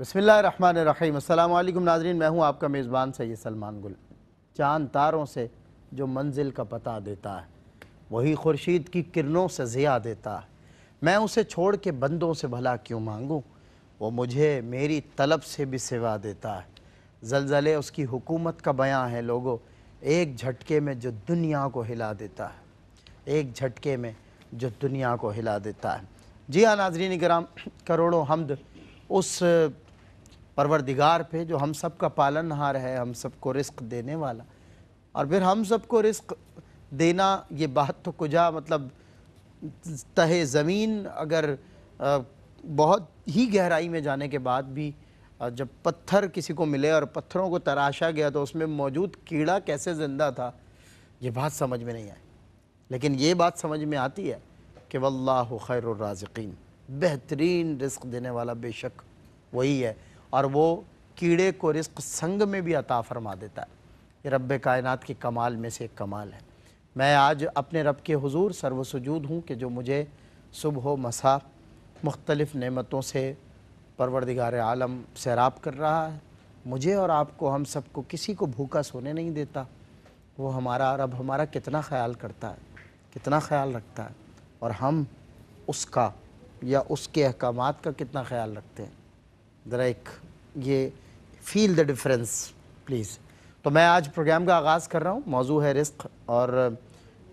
बसमीम् अल्लाम नाजरीन मैं हूँ आपका मेज़बान सैद सलमान गुल चाँद तारों से जो मंजिल का पता देता है वही खुर्शीद की किरणों से ज़िया देता है मैं उसे छोड़ के बंदों से भला क्यों मांगूँ वो मुझे मेरी तलब से भी सिवा देता है जलजले उसकी हुकूमत का बयाँ है लोगों एक झटके में जो दुनिया को हिला देता है एक झटके में जो दुनिया को हिला देता है जी हाँ नाजरीन कराम करोड़ों हमद उस परवरदिगार पे जो हम सब का पालन हार है हम सबको रिस्क देने वाला और फिर हम सबको रिस्क देना ये बात तो कुजा मतलब तहे ज़मीन अगर बहुत ही गहराई में जाने के बाद भी जब पत्थर किसी को मिले और पत्थरों को तराशा गया तो उसमें मौजूद कीड़ा कैसे ज़िंदा था ये बात समझ में नहीं आई लेकिन ये बात समझ में आती है कि वल्लाह खैर बेहतरीन रिस्क देने वाला बेशक वही है और वो कीड़े को रिस्क संग में भी अता फरमा देता है ये रब कायनात के कमाल में से एक कमाल है मैं आज अपने रब के हुजूर सर्वसजूद हूँ कि जो मुझे सुबह मसा मुख्तलिफ़ नमतों से परवरदिगार आलम सैराब कर रहा है मुझे और आपको हम सबको किसी को भूखा सोने नहीं देता वो हमारा रब हमारा कितना ख्याल करता है कितना ख्याल रखता है और हम उसका या उसके अहकाम का कितना ख्याल रखते हैं ज़रा एक ये फील द डिफरेंस प्लीज़ तो मैं आज प्रोग्राम का आगाज़ कर रहा हूँ मौजू है रिस्क और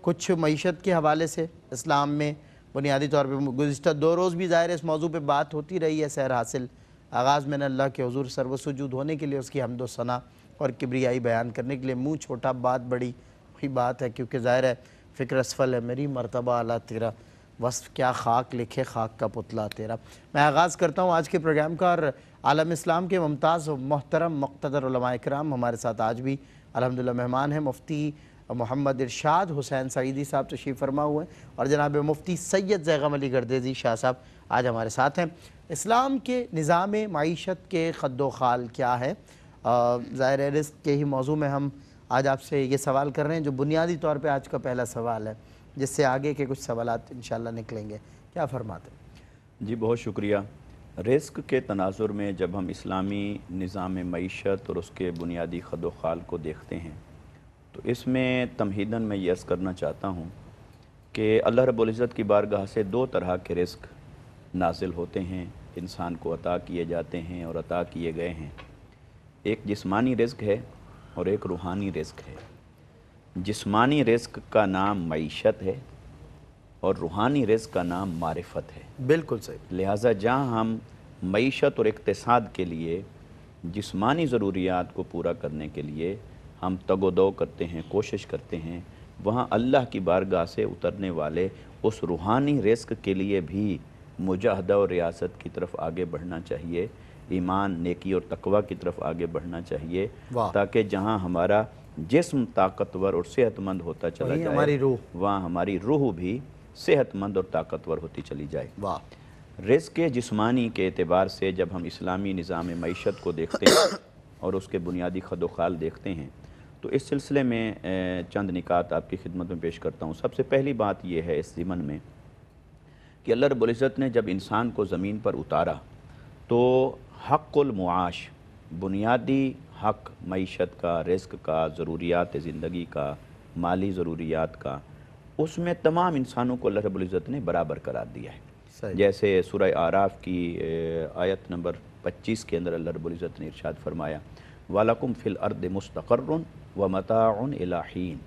कुछ मीशत के हवाले से इस्लाम में बुनियादी तौर पर गुज्त दो रोज़ भी ज़ाहिर इस मौजू पर बात होती रही है सैर हासिल आगाज़ मैंने अल्लाह के हजूर सरवसूद होने के लिए उसकी हमदोसना और किबरियाई बयान करने के लिए मुँह छोटा बात बड़ी ही बात है क्योंकि ज़ाहिर है फ़िक्र असफल है मेरी मरतबा अला तेरा वस्फ क्या खाक लिखे खाक का पुतला तेरा मैं आगाज़ करता हूँ आज के प्रोग्राम का और आलम इस्लाम के मुमताज़ मोहतरम मकतदर कराम हमारे साथ आज भी अलहमदिल्ला मेहमान हैं मुफ्ती मोहम्मद इरशाद हुसैन सईदी साहब तशीफ़ फरमा हुए और जनाब मुफ्ती सैयद जैगम अली गर्देजी शाह साहब आज हमारे साथ हैं इस्लाम के निज़ाम मीशत के खद खाल क्या है ज़ाहिर रिस्क के ही मौजू में हम आज आपसे ये सवाल कर रहे हैं जो बुनियादी तौर पर आज का पहला सवाल है जिससे आगे के कुछ सवाल इन निकलेंगे क्या फरमाते हैं जी बहुत शुक्रिया रिस्क के तनाजुर में जब हम इस्लामी निज़ाम मीशत और उसके बुनियादी खदोखाल को देखते हैं तो इसमें तमहीदन में यस करना चाहता हूँ कि अल्लाह रबुल्ज़त की बारगाह से दो तरह के रिस्क नाजिल होते हैं इंसान को अता किए जाते हैं और अता किए गए हैं एक जिस्मानी रिस्क है और एक रूहानी रिस्क है जिस्मानी रिस्क का नाम मीशत है और रूहानी रिस्क का नाम मारफत है बिल्कुल सही लिहाजा जहाँ हम मीशत और इकतसाद के लिए जिस्मानी ज़रूरियात को पूरा करने के लिए हम तगोदो करते हैं कोशिश करते हैं वहाँ अल्लाह की बारगाह से उतरने वाले उस रूहानी रिस्क के लिए भी मुजाहदा और रियासत की तरफ आगे बढ़ना चाहिए ईमान नेकी और तकवा की तरफ आगे बढ़ना चाहिए ताकि जहाँ हमारा जिसम ताकतवर और सेहतमंद होता चला जाए हमारी रूह वहाँ हमारी रूह भी सेहतमंद और ताकतवर होती चली जाए वाह के जिस्मानी के अतबार से जब हम इस्लामी निज़ाम मीशत को देखते हैं और उसके बुनियादी खदोखाल देखते हैं तो इस सिलसिले में चंद निकात आपकी खिदमत में पेश करता हूँ सबसे पहली बात यह है इस ज़िमन में कि अल्लाह रबुल्ज़त ने जब इंसान को ज़मीन पर उतारा तो हक़ुलमुआश बुनियादी हक मीशत का रिस्क का ज़रूरियात ज़िंदगी का माली ज़रूरियात का उसमें तमाम इंसानों को अल्लाह रबुल्ज़त ने बराबर करार दिया है जैसे सूर्य आराफ की आयत नंबर पच्चीस के अंदर अल्लाह रबुल्ज़त ने इरशाद फरमाया वालकुम फ़िल अर्द मुस्तकर व मताउन इलाहीन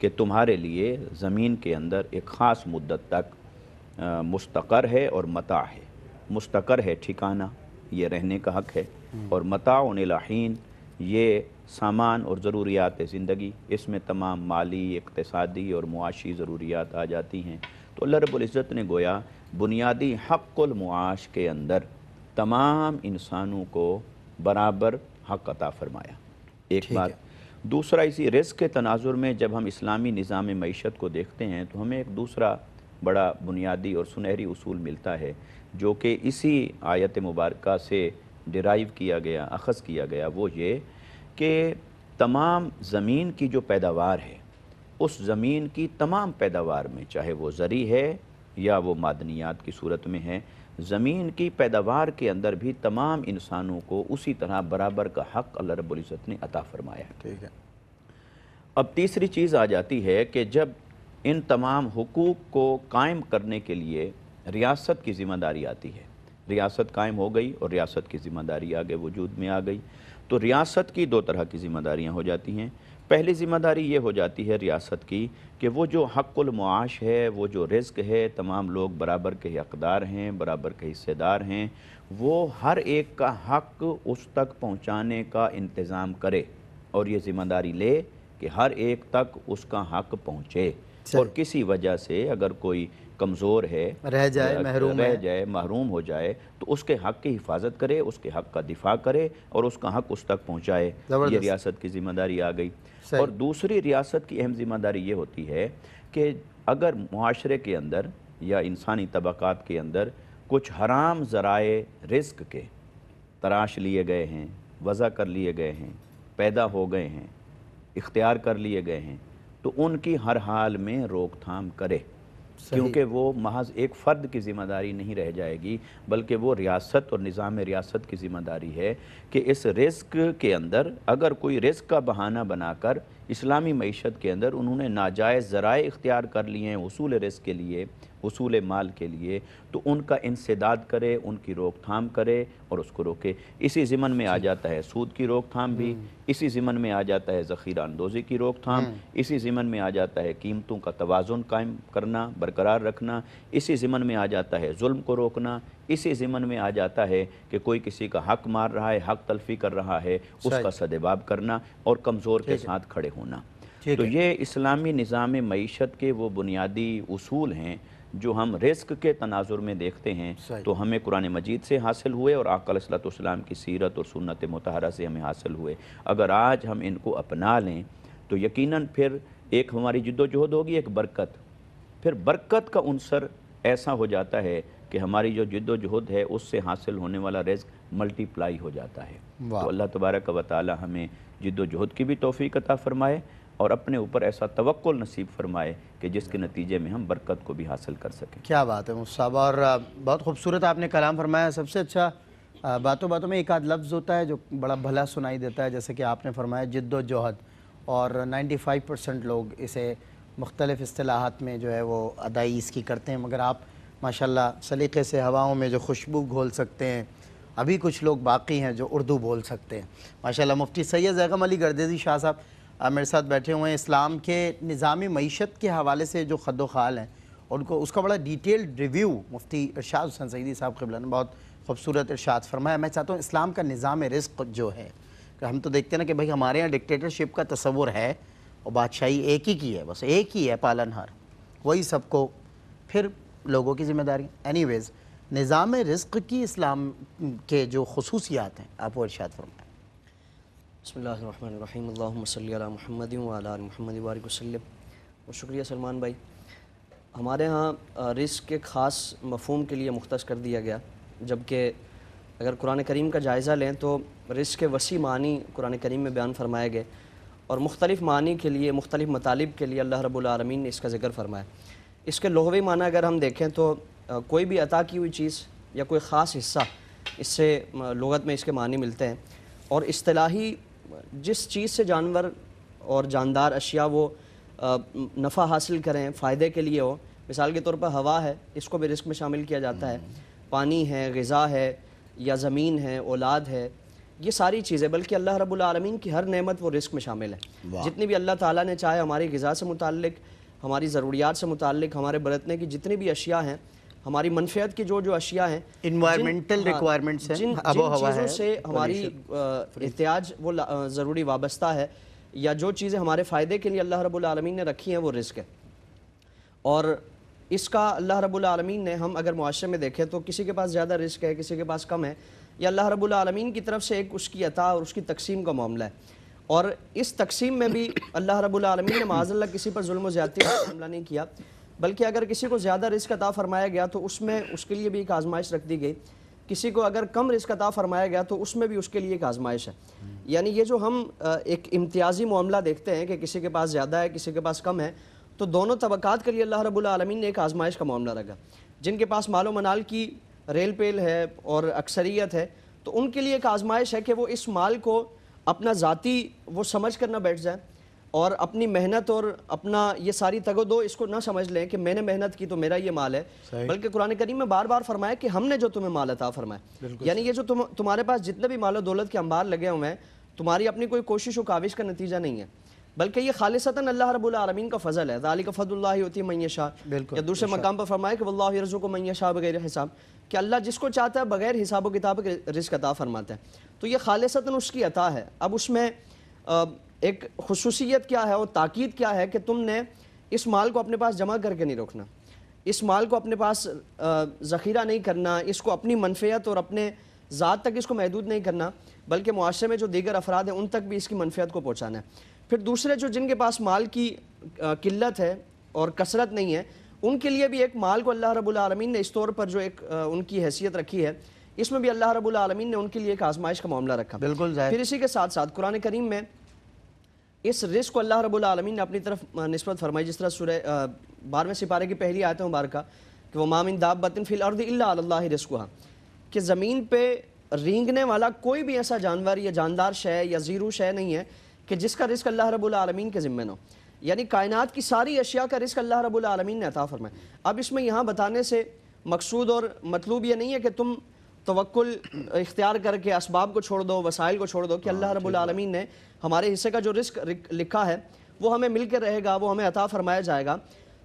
कि तुम्हारे लिए ज़मीन के अंदर एक ख़ास मुद्दत तक मुस्तकर है और मता है मुस्तकर है ठिकाना ये रहने का हक है हम्म। और मताउन इलाहीन ये सामान और ज़रूरियात ज़िंदगी इसमें तमाम माली इकतसादी और मुआशी ज़रूरियात आ जाती हैं तो अल्लाह ने गोया बुनियादी हक़ुलमाश के अंदर तमाम इंसानों को बराबर हक़ अता फरमाया एक बात दूसरा इसी रिस्क के तनाजुर में जब हम इस्लामी निज़ाम मीशत को देखते हैं तो हमें एक दूसरा बड़ा बुनियादी और सुनहरी असूल मिलता है जो कि इसी आयत मुबारक से डिराइव किया गया अखज़ किया गया वो ये कि तमाम ज़मीन की जो पैदावार है उस ज़मीन की तमाम पैदावार में चाहे वो ज़री है या वो मादनियात की सूरत में है ज़मीन की पैदावार के अंदर भी तमाम इंसानों को उसी तरह बराबर का हक अल्लाह रब्ज़त ने अता फरमाया ठीक है अब तीसरी चीज़ आ जाती है कि जब इन तमाम हकूक़ को कायम करने के लिए रियासत की ज़िम्मेदारी आती है रियासत कायम हो गई और रियासत की ज़िम्मेदारी आगे वजूद में आ गई तो रियासत की दो तरह की ज़िम्मेदारियाँ हो जाती हैं पहली ज़िम्मेदारी ये हो जाती है रियासत की कि वो जो हक़ुलमाश है वो जो रिस्क है तमाम लोग बराबर के हकदार हैं बराबर के हिस्सेदार हैं वो हर एक का हक उस तक पहुँचाने का इंतज़ाम करे और ये ज़िम्मेदारी ले कि हर एक तक उसका हक पहुँचे और किसी वजह से अगर कोई कमज़ोर है रह जाए महरूम रह जाए महरूम हो जाए तो उसके हक़ की हिफाजत करे उसके हक़ का दिफा करे और उसका हक़ उस तक पहुँचाए ये रियासत की ज़िम्मेदारी आ गई और दूसरी रियासत की अहम ज़िम्मेदारी ये होती है कि अगर माशरे के अंदर या इंसानी तबक़ात के अंदर कुछ हराम ज़राए रिस्क के तराश लिए गए हैं वज़ा कर लिए गए हैं पैदा हो गए हैं इख्तियार कर लिए गए हैं तो उनकी हर हाल में रोकथाम करे क्योंकि वो महज एक फ़र्द की ज़िम्मेदारी नहीं रह जाएगी बल्कि वो रियासत और निज़ाम रियासत की ज़िम्मेदारी है कि इस रिस्क के अंदर अगर कोई रिस्क का बहाना बनाकर इस्लामी मीशत के अंदर उन्होंने नाजायज़ ज़रा इख्तियार कर लिए हैं उसूल रिस्क के लिए उसूल माल के लिए तो उनका इंसदाद करे उनकी रोकथाम करे और उसको रोके इसी ज़मन में आ जाता है सूद की रोकथाम भी हम्म। इसी ज़मन में आ जाता है ज़ख़ीरा अंदोज़ी की रोकथाम हम्म। इसी ज़मन में आ जाता है कीमतों का तोज़ुन कायम करना बरकरार रखना इसी ज़मन में आ जाता है जुल्म को रोकना इसी ज़मन में आ जाता है कि कोई किसी का हक मार रहा है हक तलफी कर रहा है उसका सदबाब करना और कमज़ोर के साथ खड़े होना तो ये इस्लामी निज़ाम मीशत के वो बुनियादी असूल हैं जो हम रिस्क के तनाजुर में देखते हैं तो हमें कुरान मजीद से हासिल हुए और आकलतम की सीरत और सुनत मतहरा से हमें हासिल हुए अगर आज हम इनको अपना लें तो यकीन फिर एक हमारी जद्दोजहद होगी एक बरकत फिर बरकत का अनसर ऐसा हो जाता है कि हमारी जो जद्दोजहद है उससे हासिल होने वाला रिस्क मल्टीप्लाई हो जाता है तो अल्लाह तबारक वाली हमें जद्दोजहद की भी तोफ़ी कता फ़रमाए और अपने ऊपर ऐसा तवक्ल नसीब फरमाए कि जिसके नतीजे में हम बरकत को भी हासिल कर सकें क्या बात है मुस्ब और बहुत खूबसूरत आपने कलाम फरमाया सबसे अच्छा बातों बातों में एक आध लफ्ज़ होता है जो बड़ा भला सुनाई देता है जैसे कि आपने फरमाया जद्दोजहद और नाइन्टी फाइव परसेंट लोग इसे मुख्तलिफ़ असलाहत में जो है वो अदाई इसकी करते हैं मगर आप माशाल्लाह सलीक़े से हवाओं में जो खुशबू घोल सकते हैं अभी कुछ लोग बाकी हैं जो उर्दू बोल सकते हैं माशाल्लाह मुफ्ती सैयद जैगम अली गर्देजी शाह साहब मेरे साथ बैठे हुए हैं इस्लाम के निजामी मीशत के हवाले से जो खद खाल हैं उनको उसका बड़ा डिटेल्ड रिव्यू मुफ्ती इरशाद हुसैन सईदी साहब कबला ने बहुत खूबसूरत इरशाद फरमाया मैं चाहता हूँ इस्लाम का निज़ाम रिस्क जो है कि हम तो देखते हैं ना कि भाई हमारे यहाँ डिक्टेटरशिप का तस्वुर है और बादशाही एक ही की है बस एक ही है पालनहार वही सबको फिर लोगों की जिम्मेदारी एनी वेज़ निज़ाम रिस्क की इस्लाम के जो खसूसियात हैं आप वो इर्शाद फरमाएँ बसमीम महमद महमद वारक वसलम और शुक्रिया सलमान भाई हमारे यहाँ रिस्क के ख़ास मफहम के लिए मुख्त कर दिया गया जबकि अगर कुरान करीम का जायज़ा लें तो रिस्क के वसी मानी कुरान करीम में बयान फरमाए गए और मुख्तलिफ़ मानी के लिए मुख्तलिफ़ मतालब के लिए अल्लाह रबालमीन ने इसका जिक्र फरमाया इसके लोहवी माना अगर हम देखें तो कोई भी अता की हुई चीज़ या कोई ख़ास हिस्सा इससे लगत में इसके मानी मिलते हैं और असलाही जिस चीज़ से जानवर और जानदार अशिया वो नफ़ा हासिल करें फ़ायदे के लिए हो मिसाल के तौर पर हवा है इसको भी रिस्क में शामिल किया जाता है हम्म। पानी है गज़ा है या ज़मीन है औलाद है ये सारी चीज़ें बल्कि अल्लाह रब्बुल आलमीन की हर नेमत वो रिस्क में शामिल है जितनी भी अल्लाह ताला ने चाहे हमारी गज़ा से मुतल हमारी ज़रूरियात से मुतल हमारे बरतने की जितनी भी अशिया हैं हमारी मनफियत की जो जो अशिया हैं इन्वायरमेंटल हाँ, रिक्वायरमेंट्स हैं जिन, जिन, चीज़ों से हमारी एहतियाज वो ज़रूरी वाबस्ता है या जो चीज़ें हमारे फ़ायदे के लिए अल्लाह रब्बुल आलमीन ने रखी हैं वो रिस्क है और इसका अल्लाह रब्बुल आलमीन ने हम अगर मुआरे में देखें तो किसी के पास ज़्यादा रिस्क है किसी के पास कम है या अल्लाह रब्बुल आलमीन की तरफ से एक उसकी अता और उसकी तकसीम का मामला है और इस तकसीम में भी अल्लाह रब्बुल आलमीन ने माजल्ला किसी पर जुल्म ज़्यादा हमला नहीं किया बल्कि अगर किसी को ज़्यादा रिस्क अता फरमाया गया तो उसमें उसके लिए भी एक आजमाइश रख दी गई किसी को अगर कम रिस्क अता फरमाया गया तो उसमें भी उसके लिए एक आजमाइश है यानी ये जो हम एक इम्तियाजी मामला देखते हैं कि किसी के पास ज़्यादा है किसी के पास कम है तो दोनों तबक़ात के लिए अल्लाह रबालमीन ने एक आजमाइश का मामला रखा जिनके पास मालो मनाल की रेल पेल है और अक्सरियत है तो उनके लिए एक आजमाइश है कि वो इस माल को अपना ज़ाती वो समझ कर ना बैठ जाए और अपनी मेहनत और अपना ये सारी तगो दो इसको ना समझ लें कि मैंने मेहनत की तो मेरा ये माल है बल्कि कुरान करीम में बार बार फरमाया कि हमने जो तुम्हें माल अता फरमाया यानी ये जो तुम तुम्हारे पास जितने भी मालो दौलत के अंबार लगे हुए हैं तुम्हारी अपनी कोई कोशिश और काविश का नतीजा नहीं है बल्कि ये खालिसता अल्लाह रबालमीन का फजल है दाली का फजल्ला होती है मैं शाह या दूसरे मकाम पर फरमाया कि वल्ला रजू को शाह बगैर हिसाब कि अल्लाह जिसको चाहता है बगैर हिसाब किताब के रिस्क अता फरमाता है तो ये खालिसता उसकी अता है अब उसमें एक खसूसियत क्या है और ताक़द क्या है कि तुमने इस माल को अपने पास जमा करके नहीं रखना इस माल को अपने पास ज़ख़ीरा नहीं करना इसको अपनी मनफियत और अपने ज़ात तक इसको महदूद नहीं करना बल्कि माशरे में जो दीगर अफराद हैं उन तक भी इसकी मनफियत को पहुँचाना है फिर दूसरे जो जिनके पास माल की किल्लत है और कसरत नहीं है उनके लिए भी एक माल को अल्लाह रब्बुल रबालमीन ने इस तौर पर जो एक उनकी हैसियत रखी है इसमें भी अल्लाह रब्बुल रबालमीन ने उनके लिए एक आजमाइश का मामला रखा बिल्कुल फिर इसी के साथ साथ कुरान करीम में इस रिस्क को अल्लाह रब्बुल आलमीन ने अपनी तरफ नस्बत फरमाई जिस तरह सूर्य बारहवें सिपारे की पहली आयत मुबारक कि वह मामिन दाबतिन फिल अर्द अल्लाह रिस्क कि ज़मीन पर रेंगने वाला कोई भी ऐसा जानवर या जानदार शय या ज़ीरू शय नहीं है कि जिसका रिस्क अल्लाह रब्बुल आलमीन के ज़िम्मे न हो यानी कायनात की सारी अशिया का रिस्क अल्लाह रब्बुल आलमीन ने अता फरमाए अब इसमें यहाँ बताने से मकसूद और मतलूब ये नहीं है कि तुम तवक्ल इख्तियार करके इसबाब को छोड़ दो वसाइल को छोड़ दो कि हाँ, अल्लाह रब्बुल आलमीन ने हमारे हिस्से का जो रिस्क लिखा है वो हमें मिल कर रहेगा वो हमें अता फरमाया जाएगा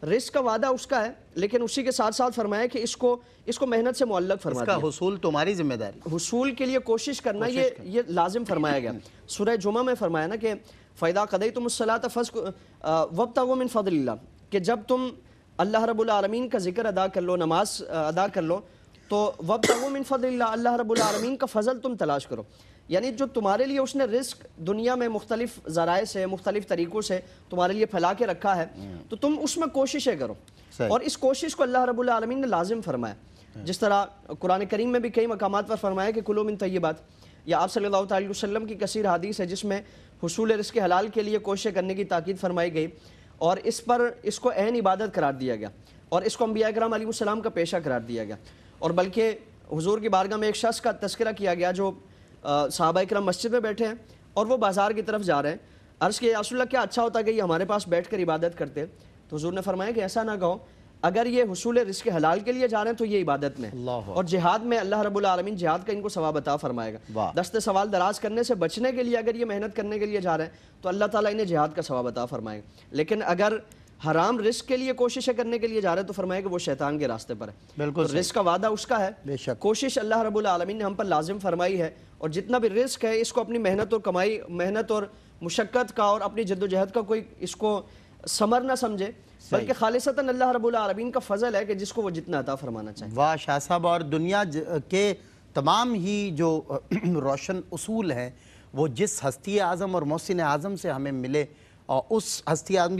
रिस्क का वादा उसका है लेकिन उसी के साथ साथ फरमाया कि इसको इसको मेहनत से मुल्लक फरमाया हसूल तुम्हारी जिम्मेदारी हसूल के लिए कोशिश करना कोशिश ये कर। ये लाजिम फरमाया गया सुरह जुमा में फरमाया ना कि फ़ैदा कदई तुम सलात फस वब वो मिन फ़दल कि जब तुम अल्लाह रबालमीन का जिक्र अदा कर लो नमाज अदा कर लो तो वब वो मिन फ़दल अल्लाह रबालमीन का फ़जल तुम तलाश करो यानी जो तुम्हारे लिए उसने रिस्क दुनिया में मुख्तलिफ जराए से मुख्तलिफ तरीक़ों से तुम्हारे लिए फैला के रखा है तो तुम उसमें कोशिशें करो और इस कोशिश को अल्लाह रब्बुल रबालमीन ने लाजिम फरमाया जिस तरह कुरान करीम में भी कई मकाम पर फरमाया कि कुलो मिन या आप सल्लल्लाहु अलैहि वसल्लम की कसीर हदीस है जिसमें हसूल रिस्क हलाल के लिए कोशिशें करने की ताकीद फरमाई गई और इस पर इसको अहन इबादत करार दिया गया और इसको अम्बिया कराम का पेशा करार दिया गया और बल्कि हजूर की बारगाह में एक शख्स का तस्करा किया गया जो साहबा कराम मस्जिद में बैठे हैं और वो बाज़ार की तरफ जा रहे हैं अर्ज़ के यासुल्ला क्या अच्छा होता कि ये हमारे पास बैठ कर इबादत करते तो हजूर ने फरमाया कि ऐसा ना कहो अगर ये हसूल रिस्क हलाल के लिए जा रहे हैं तो ये इबादत में और जिहाद में अल्लाह रबालमीन जिहाद का इनको सवाब बता फरमाएगा दस्ते सवाल दराज करने से बचने के लिए अगर ये मेहनत करने के लिए जा रहे हैं तो अल्लाह ताला इन्हें जिहाद का सवाब बता फरमाएगा लेकिन अगर हराम रिस्क के लिए कोशिशें करने के लिए जा रहे हैं तो फरमाया कि वो शैतान के रास्ते पर है बिल्कुल तो रिस्क का वादा उसका है बेशक कोशिश अल्लाह रब्बुल आलमीन ने हम पर लाजिम फरमाई है और जितना भी रिस्क है इसको अपनी मेहनत और कमाई मेहनत और मुशक्क़त का और अपनी जद्दोजहद का कोई इसको समर ना समझे बल्कि खालिसता अल्लाह रब्बुल आलमीन का फजल है कि जिसको वो जितना अता फरमाना चाहिए वाह शाह साहब और दुनिया के तमाम ही जो रोशन असूल हैं वो जिस हस्ती आज़म और मोहसिन आज़म से हमें मिले और उस हस्ती आज़म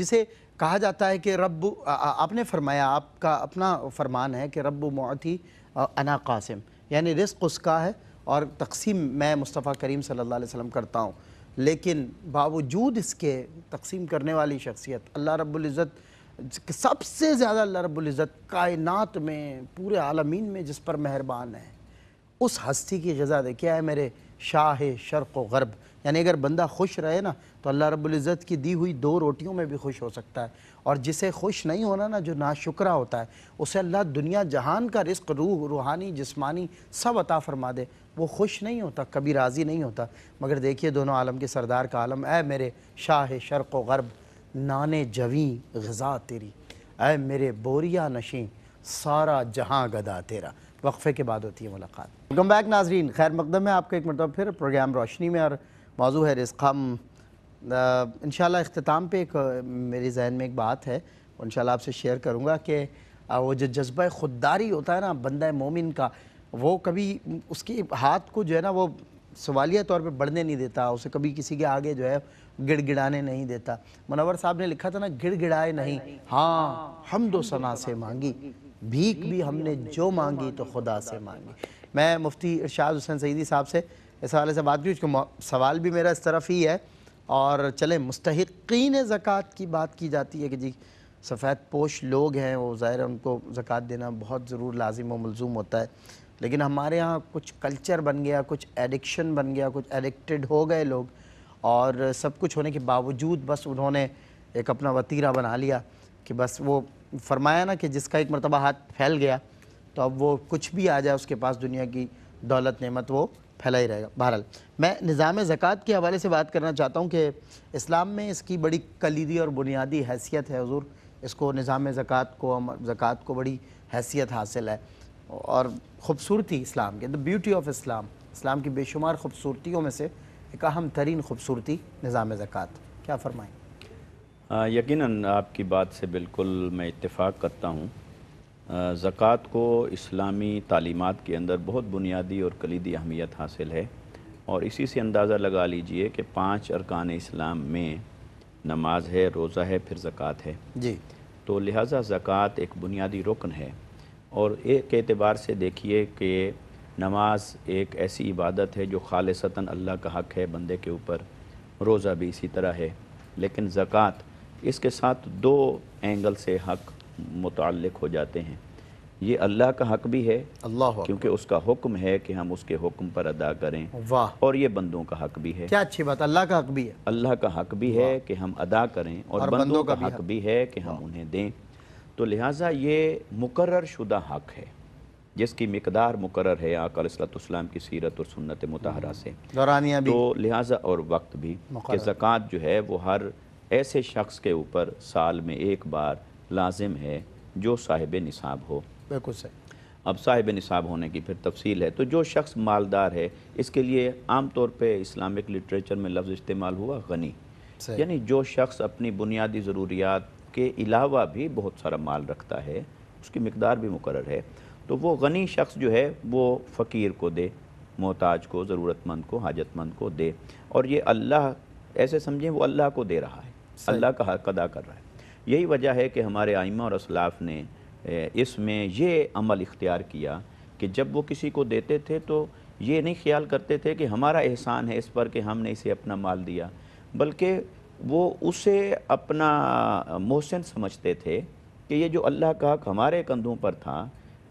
जिसे कहा जाता है कि रब आपने फरमाया आपका अपना फरमान है कि रब मोती अना कासिम यानी रिस्क उसका है और तकसीम मैं मुस्तफ़ा करीम सल्लल्लाहु अलैहि वसल्लम करता हूँ लेकिन बावजूद इसके तकसीम करने वाली शख्सियत अल्लाह रब्ज़त सबसे ज़्यादा अल्लाह रब्ज़त कायनात में पूरे आलमीन में जिस पर मेहरबान है उस हस्ती की गज़ा देखिए है मेरे शाह शर्क व गर्ब यानी अगर बंदा खुश रहे ना तो अल्लाह रब्ज़त की दी हुई दो रोटियों में भी खुश हो सकता है और जिसे खुश नहीं होना ना जो शुक्रा होता है उसे अल्लाह दुनिया जहान का रिस्क रूह रूहानी जिस्मानी सब अता फरमा दे वो खुश नहीं होता कभी राज़ी नहीं होता मगर देखिए दोनों आलम के सरदार का आलम ऐ मेरे शाह शर्क व गर्ब नान जवी गज़ा तेरी ए मेरे बोरिया नशीं सारा जहाँ गदा तेरा वक्फ़े के बाद होती है मुलाकात वेलकम बैक नाजरीन खैर मकदम है आपका एक मरतब फिर प्रोग्राम रोशनी में और मौजू है रिस्क हम इन अख्ताम पे एक मेरे जहन में एक बात है इन आपसे शेयर करूँगा कि वो जो जज्बा खुददारी होता है ना बंदा मोमिन का वो कभी उसके हाथ को जो है ना वो सवालिया तौर पे बढ़ने नहीं देता उसे कभी किसी के आगे जो है गिड़गिड़ाने नहीं देता मनवर साहब ने लिखा था ना गिड़गिड़ाए नहीं हाँ, हाँ हम दो सना से मांगी भीख भी हमने जो मांगी तो, तो खुदा से मांगी मैं मुफ्ती इरशाद हुसैन सईदी साहब से इस हवाले से बात की उसको सवाल भी मेरा इस तरफ ही है और चले मुस्तकिन ज़क़़त की बात की जाती है कि जी सफ़ेद पोश लोग हैं वो ज़ाहिर उनको ज़क़़त देना बहुत ज़रूर लाजिम व मलजूम होता है लेकिन हमारे यहाँ कुछ कल्चर बन गया कुछ एडिक्शन बन गया कुछ एडिक्टेड हो गए लोग और सब कुछ होने के बावजूद बस उन्होंने एक अपना वतीरा बना लिया कि बस वो फरमाया ना कि जिसका एक मरतबा हाथ फैल गया तो अब वो कुछ भी आ जाए उसके पास दुनिया की दौलत नमत वो फैला ही रहेगा बहरहाल मैं निज़ाम ज़क़़त के हवाले से बात करना चाहता हूँ कि इस्लाम में इसकी बड़ी कलीदी और बुनियादी हैसियत है हजूर इसको निज़ाम ज़क़़त को ज़क़़त को बड़ी हैसियत हासिल है और ख़ूबसूरती इस्लाम के द ब्यूटी ऑफ इस्लाम इस्लाम की बेशुमार खूबसूरतियों में से एक अहम तरीन खूबसूरती निज़ाम ज़क़़त क्या फ़रमाएँ यकीन आपकी बात से बिल्कुल मैं इतफ़ाक़ करता हूँ ज़क़़त को इस्लामी तालीमत के अंदर बहुत बुनियादी और कलीदी अहमियत हासिल है और इसी से अंदाज़ा लगा लीजिए कि पाँच अरकान इस्लाम में नमाज है रोज़ा है फिर ज़क़़त है जी तो लिहाजा ज़क़़त एक बुनियादी रुकन है और एक एतबार से देखिए कि नमाज एक ऐसी इबादत है जो खालसता अल्लाह का हक़ है बंदे के ऊपर रोज़ा भी इसी तरह है लेकिन ज़क़़त इसके साथ दो एंगल से हक़ मुतलक हो जाते हैं ये अल्लाह का हक भी है अल्लाह क्योंकि उसका हुक्म है कि हम उसके हुक्म पर अदा करें वाह और ये बंदों का हक भी है क्या अच्छी बात अल्लाह का हक भी है अल्लाह का हक भी है कि हम अदा करें और, और बंदों, का, का हक भी है कि हम उन्हें दें तो लिहाजा ये मुकर शुदा हक है जिसकी मकदार मुकर है आकलतम की सीरत और सुनत मतहरा हम्म। से तो लिहाजा और वक्त भी ज़क़़त जो है वो हर ऐसे शख्स के ऊपर साल में एक बार लाजिम है जो साहिब निसाब हो बिल्कुल सही अब साहिब निसाब होने की फिर तफसील है तो जो शख्स मालदार है इसके लिए आम तौर पर इस्लामिक लिटरेचर में लफ्ज़ इस्तेमाल हुआ गनी यानी जो शख्स अपनी बुनियादी ज़रूरियात के अलावा भी बहुत सारा माल रखता है उसकी मकदार भी मुकर है तो वो गनी शख्स जो है वो फ़कीर को दे मोहताज को ज़रूरतमंद को हाजतमंद को दे और ये अल्लाह ऐसे समझें वो अल्लाह को दे रहा है अल्लाह का हक अदा कर रहा है यही वजह है कि हमारे आइमा और असलाफ ने इसमें ये अमल इख्तियार किया कि जब वो किसी को देते थे तो ये नहीं ख्याल करते थे कि हमारा एहसान है इस पर कि हमने इसे अपना माल दिया बल्कि वो उसे अपना मोहसिन समझते थे कि ये जो अल्लाह का हक हमारे कंधों पर था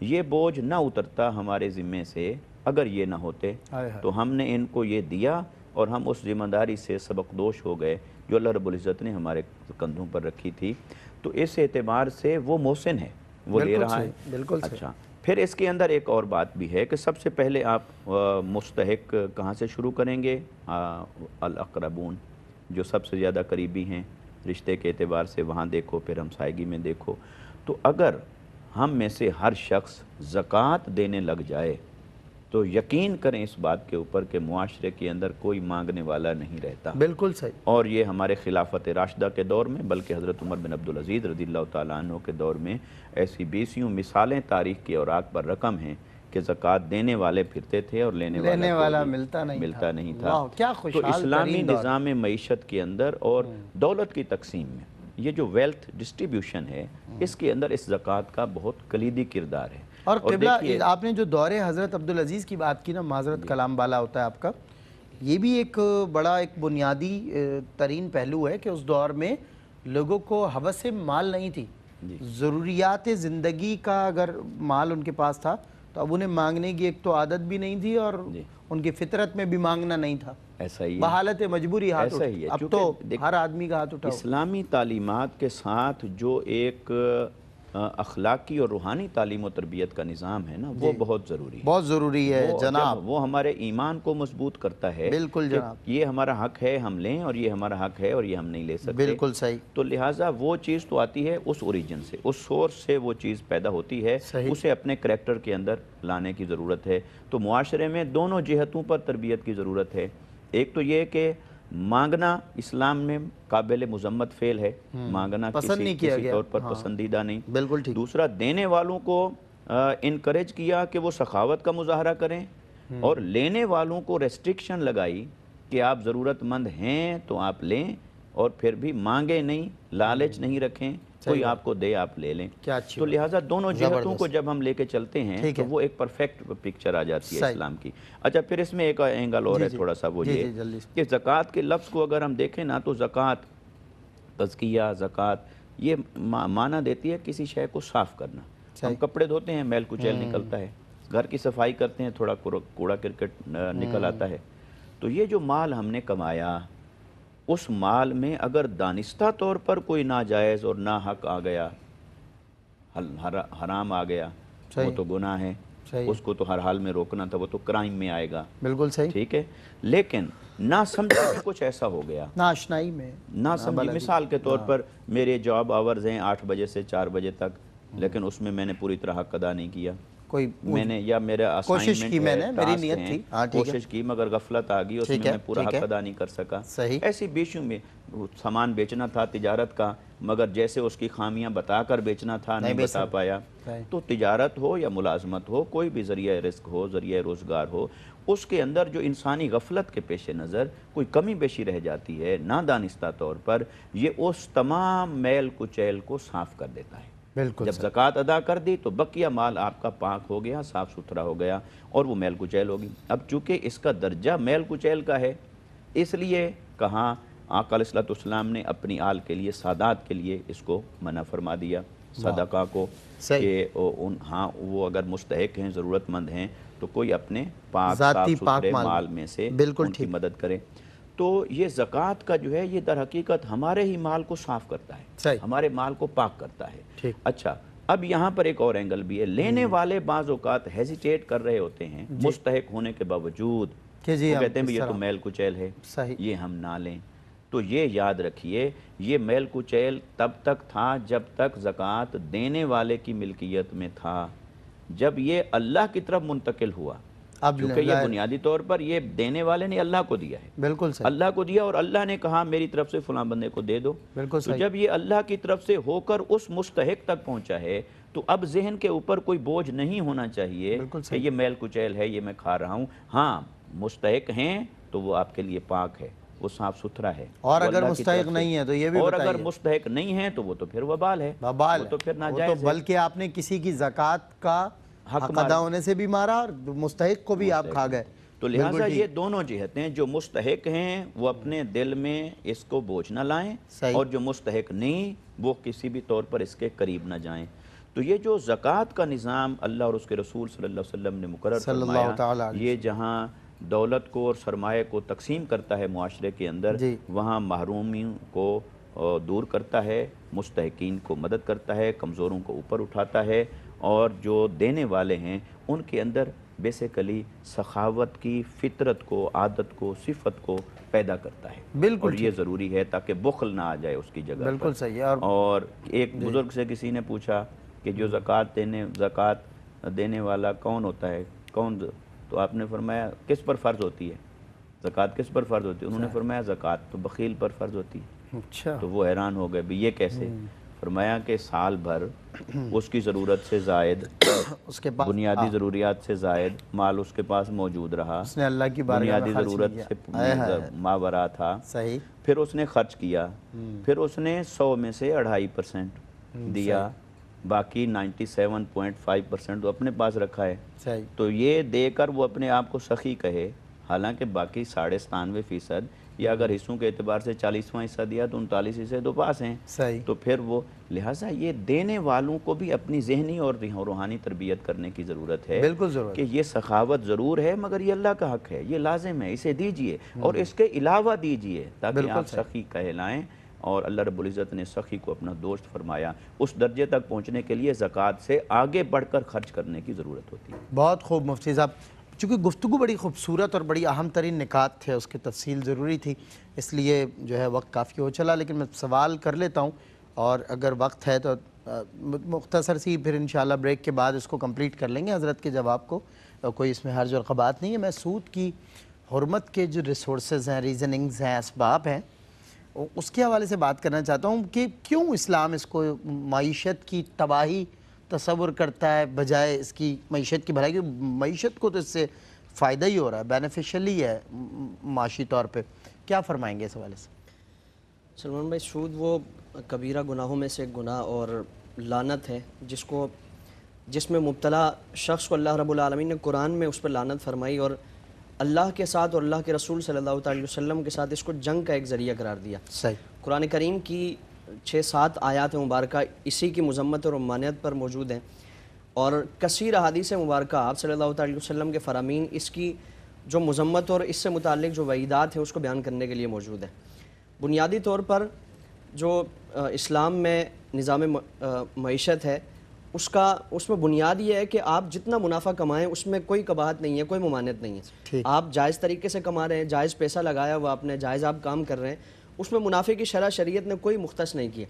ये बोझ ना उतरता हमारे ज़िम्मे से अगर ये ना होते तो हमने इनको ये दिया और हम उस जिम्मेदारी से सबकदोश हो गए जो अल्लाह रबुल्ज़त ने हमारे कंधों पर रखी थी तो इस एतबार से वो मोहसिन है वो ले रहा है बिल्कुल अच्छा फिर इसके अंदर एक और बात भी है कि सबसे पहले आप मुस्तक कहाँ से शुरू करेंगे अलबून जो सबसे ज़्यादा करीबी हैं रिश्ते के अतबार से वहाँ देखो फिर हमसायगी में देखो तो अगर हम में से हर शख्स ज़क़़त देने लग जाए तो यकीन करें इस बात के ऊपर कि मुआरे के अंदर कोई मांगने वाला नहीं रहता बिल्कुल सही और ये हमारे खिलाफत राशदा के दौर में बल्कि हज़रत उमर बिन अज़ीज़ रदी तु के दौर में ऐसी बीसियों मिसालें तारीख की आग पर रकम हैं कि जक़ात देने वाले फिरते थे और लेने, लेने वाला, वाला मिलता नहीं मिलता था। नहीं था क्या तो इस्लामी निज़ाम मीशत के अंदर और हम्म। दौलत की तकसीम में ये जो वेल्थ डिस्ट्रीब्यूशन है हम्म। इसके अंदर इस ज़क़़त का बहुत कलीदी किरदार है और किबला आपने जो दौरे हज़रत अब्दुल अज़ीज़ की बात की ना माजरत कलाम वाला होता है आपका ये भी एक बड़ा एक बुनियादी तरीन पहलू है कि उस दौर में लोगों को हवस माल नहीं थी ज़रूरियात ज़िंदगी का अगर माल उनके पास था तो अब उन्हें मांगने की एक तो आदत भी नहीं थी और उनकी फितरत में भी मांगना नहीं था ऐसा ही बहालत मजबूरी हाथ ऐसा ही है अब तो हर आदमी का हाथ उठा इस्लामी तालीमत के साथ जो एक अखलाकी और रूहानी तालीम और तरबियत का निज़ाम है ना वो बहुत ज़रूरी है बहुत ज़रूरी है जनाब वो हमारे ईमान को मजबूत करता है बिल्कुल जनाब ये हमारा हक है हम लें और ये हमारा हक है और ये हम नहीं ले सकते बिल्कुल सही तो लिहाजा वो चीज़ तो आती है उस ओरिजिन से उस सोर्स से वो चीज़ पैदा होती है उसे अपने करेक्टर के अंदर लाने की ज़रूरत है तो माशरे में दोनों जहतों पर तरबियत की ज़रूरत है एक तो ये कि मांगना इस्लाम में काबिल मजम्मत फेल है हम्म। मांगना पसंद किसी, किया तौर पर हाँ। पसंदीदा नहीं बिल्कुल ठीक दूसरा देने वालों को इनक्रेज किया कि वो सखावत का मुजाहरा करें हम्म। और लेने वालों को रेस्ट्रिक्शन लगाई कि आप ज़रूरतमंद हैं तो आप लें और फिर भी मांगे नहीं लालच हम्म। नहीं रखें कोई आपको दे आप ले लें क्या अच्छी तो लिहाजा दोनों जगतों को जब हम लेके चलते हैं तो वो एक परफेक्ट पिक्चर आ जाती है इस्लाम की अच्छा फिर इसमें एक एंगल और है थोड़ा सा वो ये कि जक़ात के लफ्ज़ को अगर हम देखें ना तो जक़ात तजकिया जक़ात ये माना देती है किसी शय को साफ़ करना हम कपड़े धोते हैं मैल कुचैल हम्म। निकलता है घर की सफाई करते हैं थोड़ा कूड़ा क्रिकेट निकल हम्म। आता है तो ये जो माल हमने कमाया उस माल में अगर दानिस्ता तौर पर कोई नाजायज़ और ना हक आ गया हर, हराम आ गया वो तो गुना है उसको तो हर हाल में रोकना था वो तो क्राइम में आएगा बिल्कुल सही ठीक है लेकिन ना समझ कुछ ऐसा हो गया नाशनाई में ना समझ मिसाल के तौर हाँ। पर मेरे जॉब आवर्स हैं आठ बजे से चार बजे तक हाँ। लेकिन उसमें मैंने पूरी तरह हक अदा नहीं किया कोई मैंने या मेरा कोशिश की मैंने मेरी नियत थी हाँ, कोशिश की मगर गफलत आ गई उसमें मैं पूरा हक अदा नहीं कर सका सही ऐसी बेशों में सामान बेचना था तिजारत का मगर जैसे उसकी खामियां बताकर बेचना था नहीं, नहीं बता पाया तो तिजारत हो या मुलाजमत हो कोई भी जरिया रिस्क हो जरिया रोज़गार हो उसके अंदर जो इंसानी गफलत के पेश नज़र कोई कमी बेशी रह जाती है ना दानिस्ता तौर पर ये उस तमाम मैल कुचैल को साफ़ कर देता है बिल्कुल जब जक़ात अदा कर दी तो बकिया माल आपका पाक हो गया साफ़ सुथरा हो गया और वो मैल कुचैल होगी अब चूँकि इसका दर्जा मैल कुचैल का है इसलिए कहाँ आकाम ने अपनी आल के लिए सादात के लिए इसको मना फरमा दिया सदका को कि उन हाँ वो अगर मुस्तक हैं ज़रूरतमंद हैं तो कोई अपने पाक, पाक माल, माल में से बिल्कुल मदद करें तो ये ज़क़़त का जो है ये दर हकीकत हमारे ही माल को साफ़ करता है सही। हमारे माल को पाक करता है अच्छा अब यहाँ पर एक और एंगल भी है लेने हम्म। वाले बाजात हेजिटेट कर रहे होते हैं मुस्तक होने के बावजूद जी कहते हैं ये तो मैल कुचैल है सही ये हम ना लें तो ये याद रखिए ये मैल कुचैल तब तक था जब तक ज़क़़त देने वाले की मिल्कियत में था जब ये अल्लाह की तरफ मुंतकिल हुआ क्योंकि ये बुनियादी तौर पर ये देने वाले ने अल्लाह को दिया है बिल्कुल सही अल्लाह को दिया और अल्लाह ने कहा मेरी तरफ से फुला बंदे को दे दो बिल्कुल तो जब ये अल्लाह की तरफ से होकर उस मुस्तहक तक पहुंचा है तो अब जहन के ऊपर कोई बोझ नहीं होना चाहिए कि ये मैल कुचैल है ये मैं खा रहा हूँ हाँ मुस्तक हैं तो वो आपके लिए पाक है वो साफ सुथरा है और अगर मुस्तक नहीं है तो ये भी और अगर मुस्तक नहीं है तो वो तो फिर वबाल है वबाल तो फिर तो नाजायज तो बल्कि आपने किसी की जक़ात का हक अदा होने से भी मारा और मुस्तक को भी आप खा गए तो लिहाजा ये दोनों जिहतें जो मुस्तक हैं वो अपने दिल में इसको बोझ ना लाएं और जो मुस्तक नहीं वो किसी भी तौर पर इसके करीब ना जाएं तो ये जो ज़क़़त का निज़ाम अल्लाह और उसके रसूल सल्लल्लाहु अलैहि वसल्लम ने मुकर ये जहाँ दौलत को और सरमाए को तकसीम करता है माशरे के अंदर वहाँ महरूमियों को दूर करता है मुस्तकिन को मदद करता है कमज़ोरों को ऊपर उठाता है और जो देने वाले हैं उनके अंदर बेसिकली सखावत की फितरत को आदत को सिफत को पैदा करता है बिल्कुल और ये ज़रूरी है ताकि बुखल ना आ जाए उसकी जगह बिल्कुल सही है और, और एक बुज़ुर्ग से किसी ने पूछा कि जो ज़क़़त देने ज़क़़त देने वाला कौन होता है कौन तो आपने फरमाया किस पर फ़र्ज़ होती है ज़क़़त किस पर फ़र्ज़ होती है उन्होंने फरमाया ज़क़़त तो बकील पर फ़र्ज़ होती है अच्छा तो वो हैरान हो गए भी ये कैसे हम्म। फरमाया कि साल भर उसकी ज़रूरत से जायद उसके पास बुनियादी ज़रूरियात से जायद माल उसके पास मौजूद रहा उसने अल्लाह की बुनियादी ज़रूरत से मावरा था सही फिर उसने खर्च किया हम्म। फिर उसने सौ में से अढ़ाई परसेंट हम्म, दिया बाकी ninety seven point five percent तो अपने पास रखा है सही तो ये देकर वो अपने आप को सखी कहे हालांकि बाकी साढ़े सतानवे फ़ीसद या अगर हिस्सों के अतबार से चालीसवा हिस्सा दिया तो उनतालीस हिस्से तो पास हैं सही तो फिर वो लिहाजा ये देने वालों को भी अपनी जहनी और रूहानी तरबियत करने की ज़रूरत है बिल्कुल ज़रूरत कि ये सखावत ज़रूर है मगर ये अल्लाह का हक है ये लाजिम है इसे दीजिए और हम्म। इसके अलावा दीजिए ताकि आप सखी कहलाएँ और अल्लाह रबुल्ज़त ने सखी को अपना दोस्त फरमाया उस दर्जे तक पहुँचने के लिए ज़क़़त से आगे बढ़कर खर्च करने की ज़रूरत होती है बहुत खूब मुफ्ती साहब चूँकि गुफ्तु बड़ी खूबसूरत और बड़ी अहम तरीन निकात थे उसकी तफसील ज़रूरी थी इसलिए जो है वक्त काफ़ी हो चला लेकिन मैं सवाल कर लेता हूँ और अगर वक्त है तो मुख्तसर सी फिर इन ब्रेक के बाद इसको कम्प्लीट कर लेंगे हज़रत के जवाब को कोई इसमें हर्ज और कबात नहीं है मैं सूद की हरमत के जो रिसोर्स हैं रीजनिंग्स हैं इसबाब हैं उसके हवाले से बात करना चाहता हूँ कि क्यों इस्लाम इसको मीशत की तबाही तस्वुर करता है बजाय इसकी मीशत की भलाई क्योंकि मीशत को तो इससे फ़ायदा ही हो रहा है बेनिफिशल ही है माशी तौर पर क्या फ़रमाएँगे इस हवाले से सलमान भाई सूद वो कबीरा गुनाहों में से एक गुनाह और लानत है जिसको जिसमें मुबतला शख्स को अल्लाह रबालमीन ने कुरान में उस पर लानत फरमाई और अल्लाह के साथ और अल्लाह के रसूल सल्लल्लाहु अलैहि वसल्लम के साथ इसको जंग का एक ज़रिया करार दिया सही कुरान करीम की छः सात आयात मुबारक इसी की मजम्मत और ममानियत पर मौजूद हैं और कसर अदीस मुबारक आप सल्ला वसम के फ़रामीन इसकी जो मजम्मत और इससे मुतल जो वहीदात है उसको बयान करने के लिए मौजूद है बुनियादी तौर पर जो इस्लाम में निज़ाम मीशत है उसका उसमें बुनियाद ये है कि आप जितना मुनाफा कमाएं उसमें कोई कबाहत नहीं है कोई ममानत नहीं है आप जायज़ तरीके से कमा रहे हैं जायज़ पैसा लगाया हुआ आपने जायज़ आप काम कर रहे हैं उसमें मुनाफे की शरह शरीय ने कोई मुख्तस नहीं किया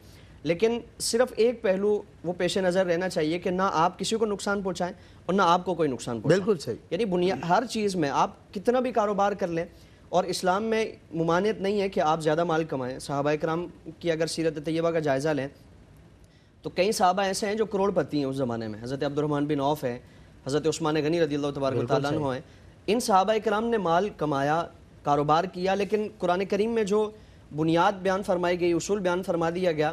लेकिन सिर्फ एक पहलू वो पेश नज़र रहना चाहिए कि ना आप किसी को नुकसान पहुँचाएं और ना आपको कोई नुकसान बिल्कुल सही यानी बुनियाद हर चीज़ में आप कितना भी कारोबार कर लें और इस्लाम में ममानियत नहीं है कि आप ज़्यादा माल कमाएं साहबा कराम की अगर सीरत तयबा का जायज़ा लें तो कई साहबा ऐसे हैं जो करोड़पति हैं उस ज़माने में हज़रत अब्दुलरहमान बिन औफ हैं हज़रत उस्मान गनी रदील तबारक हैं इन साहबा कराम ने माल कमाया कारोबार किया लेकिन कुरान करीम में जो बुनियाद बयान फरमाई गई उसूल बयान फरमा दिया गया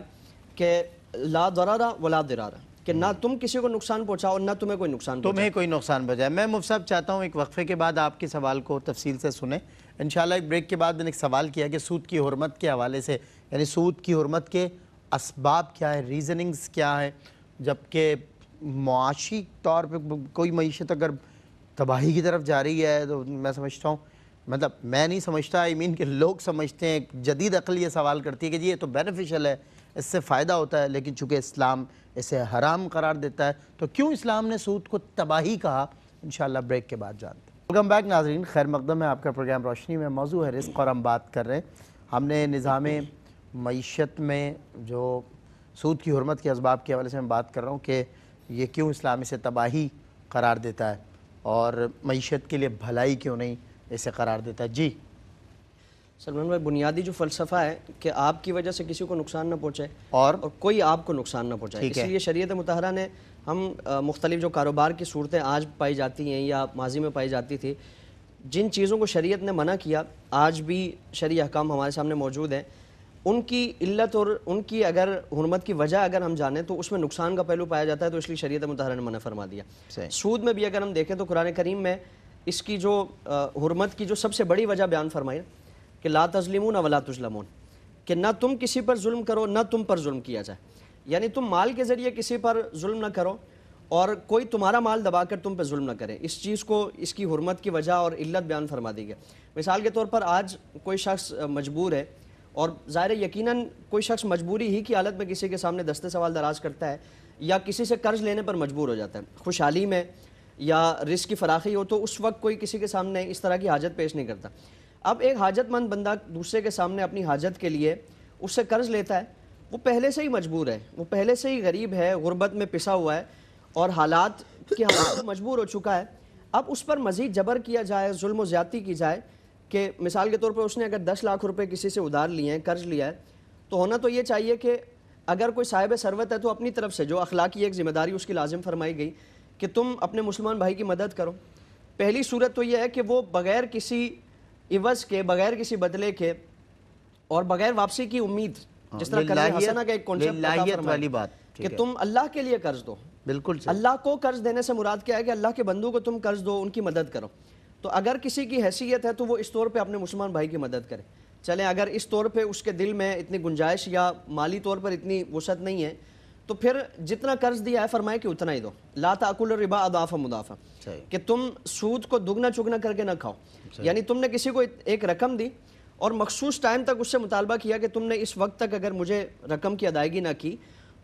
कि ला दरारा वला दरारा कि ना हम्म। तुम किसी को नुकसान पहुँचाओ ना तुम्हें कोई नुकसान तुम्हें कोई नुकसान पहुँचाए मैं मुफ साहब चाहता हूँ एक वक्फे के बाद आपके सवाल को तफसील से सुने इन एक ब्रेक के बाद मैंने एक सवाल किया कि सूद की हरमत के हवाले से यानी सूद की हरमत के इसबाब क्या है रीजनिंग्स क्या है जबकि मुआशी तौर पर कोई मीशत अगर तबाही की तरफ जा रही है तो मैं समझता हूँ मतलब मैं नहीं समझता आई I मीन mean कि लोग समझते हैं जदीद अकल ये सवाल करती है कि जी ये तो बेनिफिशियल है इससे फ़ायदा होता है लेकिन चूँकि इस्लाम इसे हराम करार देता है तो क्यों इस्लाम ने सूद को तबाही कहा इन ब्रेक के बाद जानते हैं वेलकम बैक नाजरीन खैर मकदम है आपका प्रोग्राम रोशनी में मौजू है रिस्क और हम बात कर रहे हैं हमने निज़ाम मीशत में जो सूद की हरमत के इसबाब के हवाले से मैं बात कर रहा हूँ कि ये क्यों इस्लाम इसे तबाही करार देता है और मीशत के लिए भलाई क्यों नहीं इसे करार देता है जी सलमान भाई बुनियादी जो फलसफा है कि आपकी वजह से किसी को नुकसान ना पहुंचे और, और कोई आपको नुकसान ना पहुँचाए इसलिए शरीयत मतहरा ने हम मुख्तलिफ जो कारोबार की सूरतें आज पाई जाती हैं या माजी में पाई जाती थी जिन चीज़ों को शरीयत ने मना किया आज भी शरी अहकाम हमारे सामने मौजूद हैं उनकी इल्लत और उनकी अगर हरमत की वजह अगर हम जानें तो उसमें नुकसान का पहलू पाया जाता है तो इसलिए शरीयत मतहरा ने मना फरमा दिया सूद में भी अगर हम देखें तो कुरान करीम में इसकी जो हरमत की जो सबसे बड़ी वजह बयान फरमाई कि ला तजलिमून वला तुजलमून कि ना तुम किसी पर जुल्म करो ना तुम पर जुल्म किया जाए यानी तुम माल के ज़रिए किसी पर जुल्म ना करो और कोई तुम्हारा माल दबा कर तुम पर जुल्म ना करे इस चीज़ को इसकी हरमत की वजह और इल्लत बयान फरमा दी गई मिसाल के तौर पर आज कोई शख्स मजबूर है और ज़ाहिर यकीनन कोई शख्स मजबूरी ही की हालत में किसी के सामने दस्ते सवाल दराज करता है या किसी से कर्ज लेने पर मजबूर हो जाता है खुशहाली में या रिस्क की फराखी हो तो उस वक्त कोई किसी के सामने इस तरह की हाजत पेश नहीं करता अब एक हाजतमंद बंदा दूसरे के सामने अपनी हाजत के लिए उससे कर्ज़ लेता है वो पहले से ही मजबूर है वो पहले से ही गरीब है गुर्बत में पिसा हुआ है और हालात के हालात मजबूर हो चुका है अब उस पर मज़ीद जबर किया जाए जुल्म ज़्यादती की जाए कि मिसाल के तौर पर उसने अगर दस लाख रुपये किसी से उधार लिए हैं कर्ज लिया है तो होना तो ये चाहिए कि अगर कोई साहिब सरवत है तो अपनी तरफ से जो अखलाकी एक ज़िम्मेदारी उसकी लाजिम फरमाई गई कि तुम अपने मुसलमान भाई की मदद करो पहली सूरत तो यह है कि वो बग़ैर किसी इवज़ के बग़ैर किसी बदले के और बग़ैर वापसी की उम्मीद हाँ, जिस तरह हसना का एक कॉन्सेप्ट वाली बात कि तुम अल्लाह के लिए कर्ज दो बिल्कुल अल्लाह को कर्ज देने से मुराद क्या है कि अल्लाह के बंदू को तुम कर्ज दो उनकी मदद करो तो अगर किसी की हैसियत है तो वो इस तौर पे अपने मुसलमान भाई की मदद करे चलें अगर इस तौर पे उसके दिल में इतनी गुंजाइश या माली तौर पर इतनी वसत नहीं है तो फिर जितना कर्ज दिया है फरमाए कि उतना ही दो लाता रिबा अदाफा मुदाफा कि तुम सूद को दुगना चुगना करके ना खाओ यानी तुमने किसी को एक रकम दी और मखसूस टाइम तक उससे मुतालबा किया कि तुमने इस वक्त तक अगर मुझे रकम की अदायगी ना की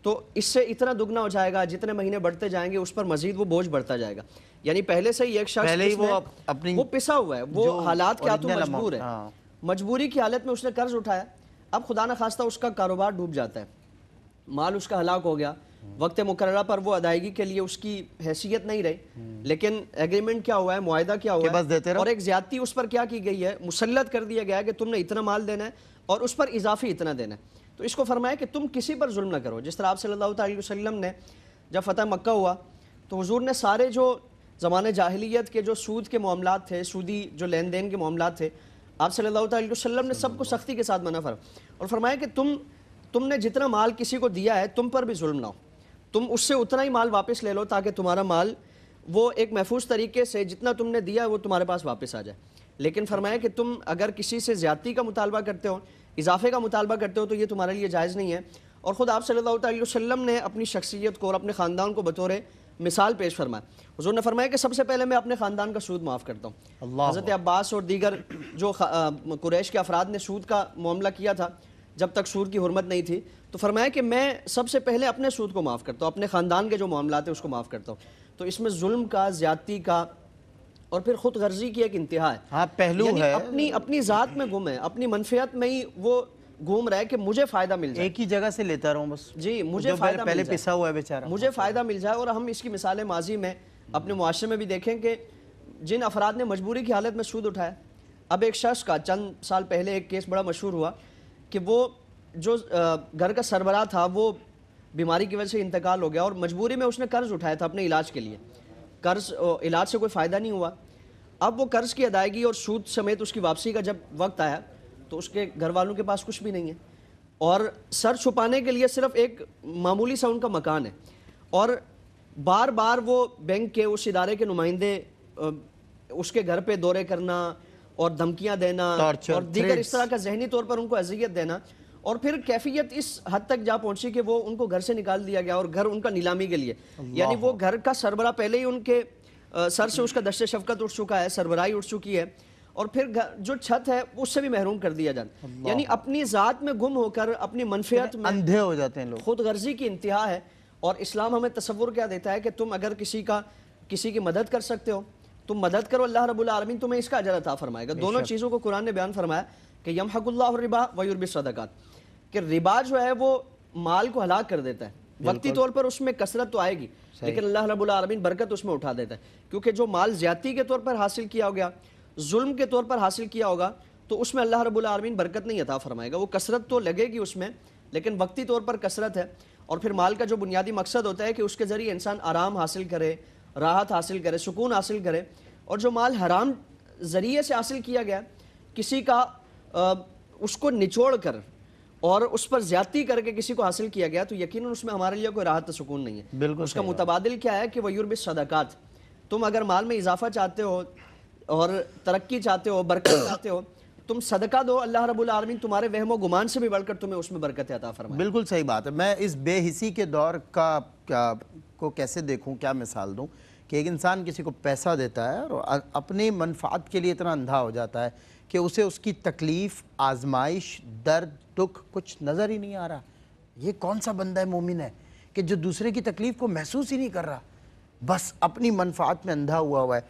तो इससे इतना दुगना हो जाएगा जितने महीने बढ़ते जाएंगे उस पर मजीद वो बोझ बढ़ता जाएगा यानी पहले से ही एक शख्स पहले ही वो अपनी वो पिसा हुआ है वो हालात के हाथों मजबूर है हाँ। मजबूरी की हालत में उसने कर्ज उठाया अब खुदा ना खास्ता उसका कारोबार डूब जाता है माल उसका हलाक हो गया वक्त मुकर्रा पर वो अदायगी के लिए उसकी हैसियत नहीं रही लेकिन एग्रीमेंट क्या हुआ है मुआदा क्या हुआ है और एक ज्यादती उस पर क्या की गई है मुसलत कर दिया गया है कि तुमने इतना माल देना है और उस पर इजाफी इतना देना है तो इसको फरमाया कि तुम किसी पर जुल्म ना करो जिस तरह आप सल्लल्लाहु अलैहि वसल्लम ने जब फतह मक्का हुआ तो हुजूर ने सारे जो ज़माने जाहिलियत के जो सूद के मामला थे सूदी जो लेन देन के मामला थे आप सल्लल्लाहु अलैहि वसल्लम ने सबको सख्ती के साथ मना फरमा और फरमाया कि तुम तुमने जितना माल किसी को दिया है तुम पर भी जुल्म ना हो तुम उससे उतना ही माल वापस ले लो ताकि तुम्हारा माल वो एक महफूज तरीके से जितना तुमने दिया है वो तुम्हारे पास वापस आ जाए लेकिन फरमाया कि तुम अगर किसी से ज्यादती का मुतालबा करते हो इजाफे का मुतालबा करते हो तो ये तुम्हारे लिए जायज़ नहीं है और ख़ुद आप सल्लल्लाहु अलैहि वसल्लम ने अपनी शख्सियत को और अपने ख़ानदान को बतौर मिसाल पेश फरमाया ने फरमाया कि सबसे पहले मैं अपने ख़ानदान का सूद माफ़ करता हूँ हज़रत अब्बास और दीगर जो कुरैश के अफराद ने सूद का मामला किया था जब तक सूद की हरमत नहीं थी तो फरमाया कि मैं सबसे पहले अपने सूद को माफ़ करता हूँ अपने ख़ानदान के जो मामला थे उसको माफ़ करता हूँ तो इसमें जुल्म का ज़्यादती का और फिर खुद गर्जी की एक इंतहा है हाँ पहलू है अपनी अपनी ज़ात में गुम है अपनी मनफियत में ही वो घूम रहा है कि मुझे फायदा मिल जाए एक ही जगह से लेता रहूं बस जी मुझे फायदा पहले पिसा हुआ है बेचारा मुझे फायदा मिल जाए और हम इसकी मिसालें माजी में अपने मुआरे में भी देखें कि जिन अफराद ने मजबूरी की हालत में सूद उठाया अब एक शख्स का चंद साल पहले एक केस बड़ा मशहूर हुआ कि वो जो घर का सरबराह था वो बीमारी की वजह से इंतकाल हो गया और मजबूरी में उसने कर्ज़ उठाया था अपने इलाज के लिए कर्ज इलाज से कोई फ़ायदा नहीं हुआ अब वो कर्ज़ की अदायगी और सूद समेत उसकी वापसी का जब वक्त आया तो उसके घर वालों के पास कुछ भी नहीं है और सर छुपाने के लिए सिर्फ एक मामूली सा उनका मकान है और बार बार वो बैंक के उस इदारे के नुमाइंदे उसके घर पे दौरे करना और धमकियां देना और दीगर इस तरह का जहनी तौर पर उनको अजियत देना और फिर कैफियत इस हद तक जा पहुंची कि वो उनको घर से निकाल दिया गया और घर उनका नीलामी के लिए यानी वो घर का सरबरा पहले ही उनके सर से उसका दश्त शफकत उठ चुका है सरबराई उठ चुकी है और फिर जो छत है उससे भी महरूम कर दिया जाता है यानी अपनी ज़ात में गुम होकर अपनी मनफियत में अंधे हो जाते हैं लोग खुद गर्जी की इंतहा है और इस्लाम हमें तस्वुर क्या देता है कि तुम अगर किसी का किसी की मदद कर सकते हो तुम मदद करो अल्लाह रब्बुल आलमीन तुम्हें इसका अजर अता फरमाएगा दोनों चीज़ों को कुरान ने बयान फरमाया कि यम हकुल्लाबा वयुरब सदक़ात कि रिबा जो है वो माल को हलाक कर देता है वक्ती तौर पर उसमें कसरत तो आएगी लेकिन अल्लाह रबुल आलमीन बरकत उसमें उठा देता है क्योंकि जो माल ज्यादी के तौर पर हासिल किया हो गया जुल्म के तौर पर हासिल किया होगा तो उसमें अल्लाह रबुल आलमीन बरकत नहीं अता फरमाएगा वो कसरत तो लगेगी उसमें लेकिन वक्ती तौर पर कसरत है और फिर माल का जो बुनियादी मकसद होता है कि उसके ज़रिए इंसान आराम हासिल करे राहत हासिल करें सुकून हासिल करें और जो माल हराम ज़रिए से हासिल किया गया किसी का आ, उसको निचोड़ कर और उस पर ज्यादती करके किसी को हासिल किया गया तो यकीन उसमें हमारे लिए कोई राहत सुकून नहीं है बिल्कुल उसका मुतबादल क्या है कि वयूरब सदाकत तुम अगर माल में इजाफा चाहते हो और तरक्की चाहते हो बरकत चाहते हो तुम सदका दो अल्लाह रब्बुल आलमीन तुम्हारे वहमो गुमान से भी बढ़कर तुम्हें उसमें बरकत अता फरमाए बिल्कुल सही बात है मैं इस बेहिसी के दौर का को कैसे देखूँ क्या मिसाल दूँ कि एक इंसान किसी को पैसा देता है और अपने मनफात के लिए इतना अंधा हो जाता है कि उसे उसकी तकलीफ़ आजमाइश दर्द दुख कुछ नज़र ही नहीं आ रहा ये कौन सा बंदा है मोमिन है कि जो दूसरे की तकलीफ़ को महसूस ही नहीं कर रहा बस अपनी मनफात में अंधा हुआ हुआ है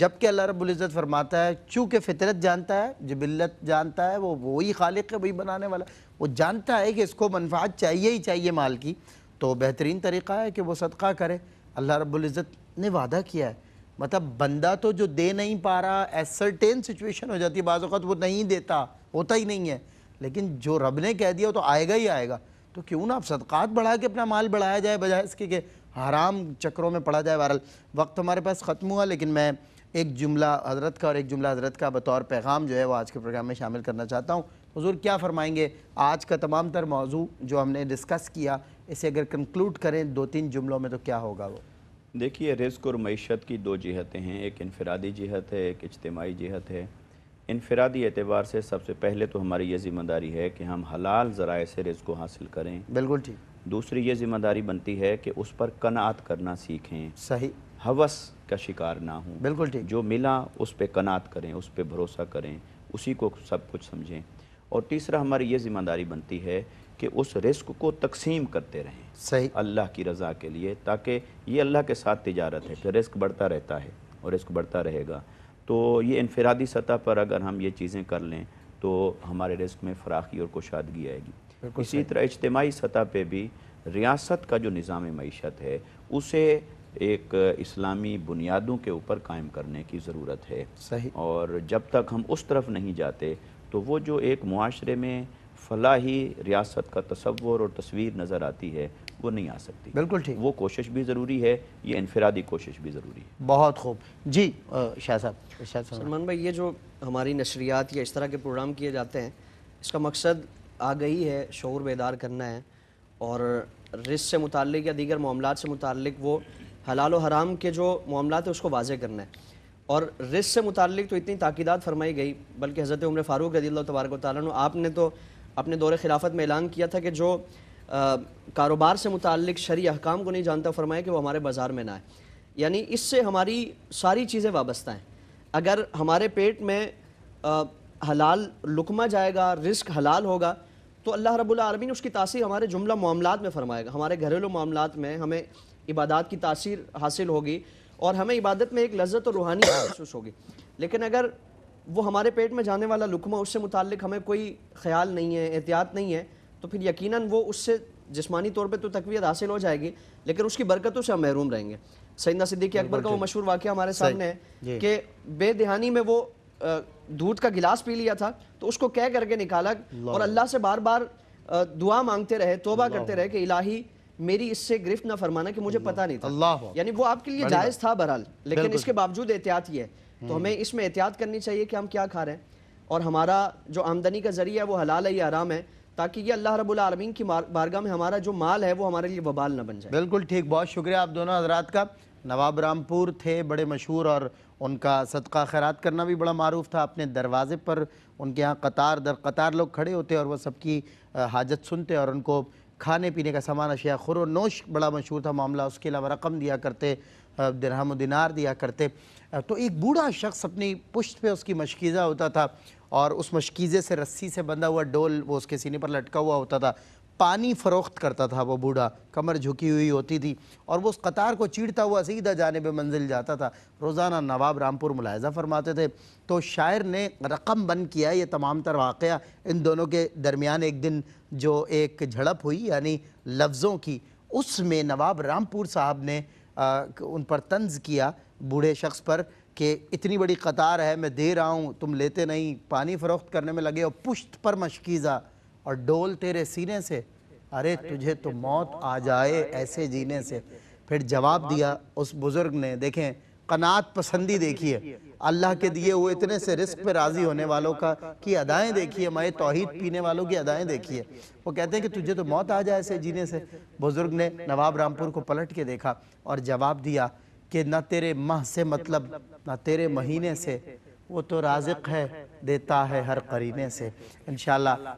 जबकि अल्लाह रबुल्ज़त फरमाता है चूँकि फितरत जानता है जबिल्लत जानता है वो वही खालिक है वही बनाने वाला वो जानता है कि इसको मनफात चाहिए ही चाहिए माल की तो बेहतरीन तरीक़ा है कि वो सदका करे अल्लाह रबुल्ज़त ने वादा किया है मतलब बंदा तो जो दे नहीं पा रहा एसरटेन सिचुएशन हो जाती है बाज़त वो नहीं देता होता ही नहीं है लेकिन जो रब ने कह दिया वो तो आएगा ही आएगा तो क्यों ना आप सदक़ात बढ़ा के अपना माल बढ़ाया जाए बजाय इसके कि हराम चक्रों में पड़ा जाए वायरल वक्त हमारे पास ख़त्म हुआ लेकिन मैं एक जुमला हज़रत का और एक जुमला हज़रत का बतौर पैगाम जो है वो आज के प्रोग्राम में शामिल करना चाहता हूँ हजूर क्या फ़रमाएँगे आज का तमाम तर मौजू जो हमने डिस्कस किया इसे अगर कंक्लूड करें दो तीन जुमलों में तो क्या होगा वो देखिए रिस्क और मीशत की दो जिहतें हैं एक इनफरादी जिहत है एक इज्तमाही जिहत है इनफरादी एतबार से सबसे पहले तो हमारी ये ज़िम्मेदारी है कि हम हलाल ज़राए से रिस्क को हासिल करें बिल्कुल ठीक दूसरी ये जिम्मेदारी बनती है कि उस पर कनात करना सीखें सही हवस का शिकार ना हो बिल्कुल ठीक जो मिला उस पर कनात करें उस पर भरोसा करें उसी को सब कुछ समझें और तीसरा हमारी ये जिम्मेदारी बनती है कि उस रिस्क को तकसीम करते रहें सही अल्लाह की रज़ा के लिए ताकि ये अल्लाह के साथ तजारत है फिर रिस्क बढ़ता रहता है और रिस्क बढ़ता रहेगा तो ये इनफरादी सतह पर अगर हम ये चीज़ें कर लें तो हमारे रिस्क में फराखी और कुशादगी आएगी इसी तरह इज्तमाही सतह पर भी रियासत का जो निज़ाम मीशत है उसे एक इस्लामी बुनियादों के ऊपर कायम करने की ज़रूरत है सही और जब तक हम उस तरफ नहीं जाते तो वो जो एक माशरे में फलाही रियासत का तस्वुर और तस्वीर नज़र आती है वो नहीं आ सकती बिल्कुल ठीक वो कोशिश भी ज़रूरी है ये इनफरादी कोशिश भी ज़रूरी है बहुत खूब जी शाह साहब शाह सलमान भाई ये जो हमारी नशरियात या इस तरह के प्रोग्राम किए जाते हैं इसका मकसद आ गई है शोर बेदार करना है और रिस से मुतल या दीगर मामला से मुतल वो हलाल हराम के जो मामला है उसको वाजे करना है और रिस से मुतल तो इतनी ताक़ीदात फरमाई गई बल्कि हज़रत उम्र फ़ारूक रदी तबारक ताली आपने तो अपने दौर खिलाफत में ऐलान किया था कि जो कारोबार से मुतल शरी अहकाम को नहीं जानता फरमाया कि वो हमारे बाज़ार में ना आए यानी इससे हमारी सारी चीज़ें वाबस्ता हैं अगर हमारे पेट में आ, हलाल लुकमा जाएगा रिस्क हलाल होगा तो अल्लाह रबी ने उसकी तासीर हमारे जुमला मामलों में फरमाएगा हमारे घरेलू मामला में हमें इबादत की तासीर हासिल होगी और हमें इबादत में एक लज्जत और रूहानी महसूस होगी लेकिन अगर वो हमारे पेट में जाने वाला लुकमा उससे मुतक हमें कोई ख्याल नहीं है एहतियात नहीं है तो फिर यकीन वो उससे जिसमानी तौर पर तो तकवीत हासिल हो जाएगी लेकिन उसकी बरकतों से हम महरूम रहेंगे सईदा सिद्दीक अकबर का वो मशहूर वाक़ हमारे सामने है कि बेदहानी में वो दूध का गिलास पी लिया था तो उसको कह करके निकाला और अल्लाह से बार बार दुआ मांगते रहे तोबा करते रहे कि इलाही मेरी इससे गिरफ्त ना फरमाना कि मुझे पता नहीं था यानी वो आपके लिए जायज़ था बहरहाल लेकिन इसके बावजूद एहतियात ही है तो हमें हम्म। इसमें एहतियात करनी चाहिए कि हम क्या खा रहे हैं और हमारा जो आमदनी का ज़रिया है वो हलाल है या आराम है ताकि ये अल्लाह रब्बुल आलमीन की बारगाह में हमारा जो माल है वो हमारे लिए वबाल ना बन जाए बिल्कुल ठीक बहुत शुक्रिया आप दोनों हजरात का नवाब रामपुर थे बड़े मशहूर और उनका सदका खैरात करना भी बड़ा मरूफ था अपने दरवाज़े पर उनके यहाँ कतार दर कतार लोग खड़े होते और वह सबकी हाजत सुनते और उनको खाने पीने का सामान अशिया खुर नोश बड़ा मशहूर था मामला उसके अलावा रकम दिया करते दिरहम दिनार दिया करते तो एक बूढ़ा शख्स अपनी पुश्त पे उसकी मशकीज़ा होता था और उस मशकीज़े से रस्सी से बंधा हुआ डोल वो उसके सीने पर लटका हुआ होता था पानी फ़रोख्त करता था वो बूढ़ा कमर झुकी हुई होती थी और वो उस कतार को चीरता हुआ सीधा जाने पर मंजिल जाता था रोज़ाना नवाब रामपुर मुलायजा फरमाते थे तो शायर ने रकम बंद किया ये तमाम तर वाक़ इन दोनों के दरमियान एक दिन जो एक झड़प हुई यानी लफ्ज़ों की उसमें नवाब रामपुर साहब ने आ, उन पर तंज किया बूढ़े शख्स पर कि इतनी बड़ी कतार है मैं दे रहा हूँ तुम लेते नहीं पानी फ़रोख्त करने में लगे और पुश्त पर मशकीज़ा और डोल तेरे सीने से अरे तुझे तो मौत आ जाए ऐसे जीने से फिर जवाब दिया उस बुज़ुर्ग ने देखें कनात पसंदी देखी है अल्लाह के दिए हुए इतने से रिस्क पे राज़ी होने वालों का कि अदाएँ है माए तोहहीद पीने वालों की अदाएँ है वो कहते हैं कि तुझे तो मौत आ जाए ऐसे जीने से बुज़ुर्ग ने नवाब रामपुर को पलट के देखा और जवाब दिया कि ना तेरे माह से मतलब ना तेरे महीने से वो तो राजक है देता है हर करीने से इन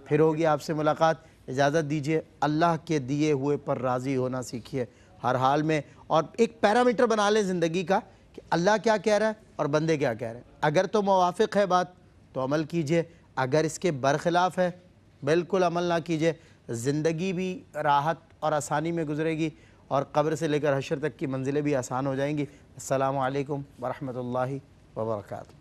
फिर होगी आपसे मुलाकात इजाज़त दीजिए अल्लाह के दिए हुए पर राज़ी होना सीखिए हर हाल में और एक पैरामीटर बना लें ज़िंदगी का कि अल्लाह क्या कह रहा है और बंदे क्या कह रहे हैं अगर तो मुवाफ़ है बात तो अमल कीजिए अगर इसके बरखिलाफ़ है बिल्कुल अमल ना कीजिए ज़िंदगी भी राहत और आसानी में गुजरेगी और कब्र से लेकर हशर तक की मंजिलें भी आसान हो जाएंगी असलकम वरहमल वबरकू